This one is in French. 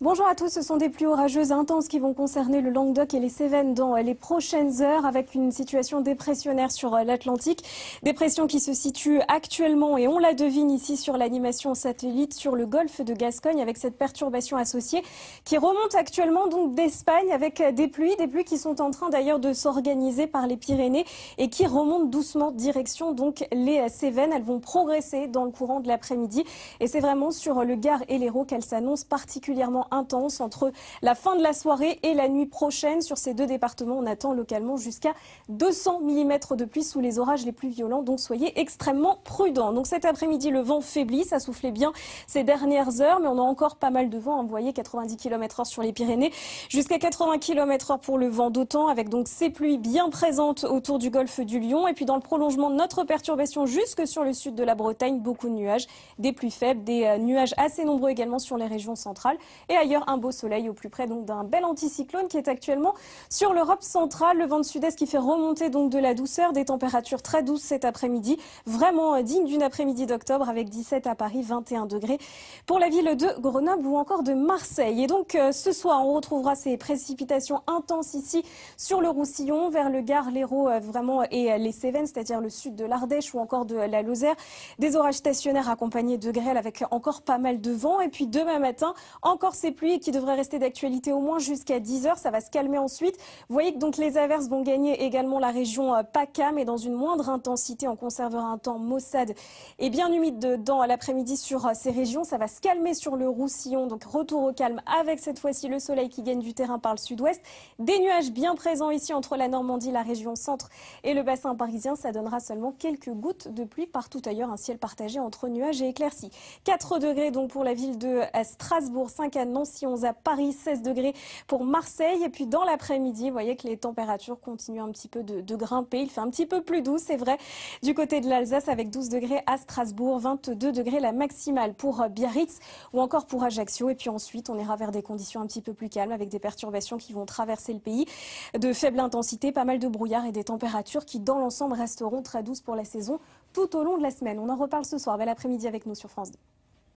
Bonjour à tous, ce sont des pluies orageuses intenses qui vont concerner le Languedoc et les Cévennes dans les prochaines heures avec une situation dépressionnaire sur l'Atlantique. Dépression qui se situe actuellement et on la devine ici sur l'animation satellite sur le golfe de Gascogne avec cette perturbation associée qui remonte actuellement donc d'Espagne avec des pluies, des pluies qui sont en train d'ailleurs de s'organiser par les Pyrénées et qui remontent doucement direction donc les Cévennes. Elles vont progresser dans le courant de l'après-midi et c'est vraiment sur le Gard et l'Hérault qu'elles s'annoncent particulièrement intense entre la fin de la soirée et la nuit prochaine. Sur ces deux départements, on attend localement jusqu'à 200 mm de pluie sous les orages les plus violents. Donc soyez extrêmement prudents. Donc cet après-midi, le vent faiblit. Ça soufflait bien ces dernières heures, mais on a encore pas mal de vent. Hein, vous voyez, 90 km/h sur les Pyrénées, jusqu'à 80 km/h pour le vent d'autant, avec donc ces pluies bien présentes autour du golfe du Lion. Et puis dans le prolongement de notre perturbation jusque sur le sud de la Bretagne, beaucoup de nuages, des pluies faibles, des euh, nuages assez nombreux également sur les régions centrales. Et ailleurs, un beau soleil au plus près d'un bel anticyclone qui est actuellement sur l'Europe centrale. Le vent de sud-est qui fait remonter donc de la douceur, des températures très douces cet après-midi. Vraiment euh, digne d'une après-midi d'octobre avec 17 à Paris, 21 degrés pour la ville de Grenoble ou encore de Marseille. Et donc euh, ce soir, on retrouvera ces précipitations intenses ici sur le Roussillon, vers le Gard, l'Hérault euh, vraiment et les Cévennes, c'est-à-dire le sud de l'Ardèche ou encore de la Lozère. Des orages stationnaires accompagnés de grêle avec encore pas mal de vent. Et puis demain matin, encore ces pluies qui devrait rester d'actualité au moins jusqu'à 10 heures. Ça va se calmer ensuite. Vous voyez que donc les averses vont gagner également la région euh, PACA, mais dans une moindre intensité. On conservera un temps maussade et bien humide à l'après-midi sur euh, ces régions. Ça va se calmer sur le Roussillon. Donc retour au calme avec cette fois-ci le soleil qui gagne du terrain par le sud-ouest. Des nuages bien présents ici entre la Normandie, la région centre et le bassin parisien. Ça donnera seulement quelques gouttes de pluie partout ailleurs. Un ciel partagé entre nuages et éclaircies. 4 degrés donc pour la ville de euh, Strasbourg, 5 à Nantes si 11 à Paris, 16 degrés pour Marseille. Et puis dans l'après-midi, vous voyez que les températures continuent un petit peu de, grimper. Il fait un petit peu plus doux, c'est vrai, du côté de l'Alsace avec 12 degrés à Strasbourg, 22 degrés la maximale pour Biarritz ou encore pour Ajaccio. Et puis ensuite, on ira vers des conditions un petit peu plus calmes avec des perturbations qui vont traverser le pays de faible intensité, pas mal de brouillard et des températures qui, dans l'ensemble, resteront très douces pour la saison tout au long de la semaine. On en reparle ce soir. Bel après-midi avec nous sur France 2.